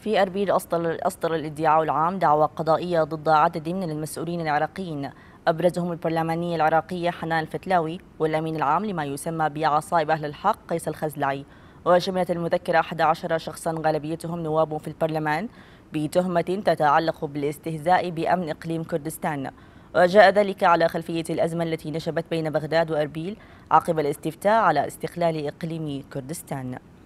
في أربيل أصدر, أصدر الادعاء العام دعوى قضائية ضد عدد من المسؤولين العراقيين أبرزهم البرلمانية العراقية حنان الفتلاوي والأمين العام لما يسمى بعصائب أهل الحق قيس الخزلعي وشملت المذكرة 11 شخصا غالبيتهم نواب في البرلمان بتهمة تتعلق بالاستهزاء بأمن إقليم كردستان وجاء ذلك على خلفية الأزمة التي نشبت بين بغداد وأربيل عقب الاستفتاء على استقلال إقليم كردستان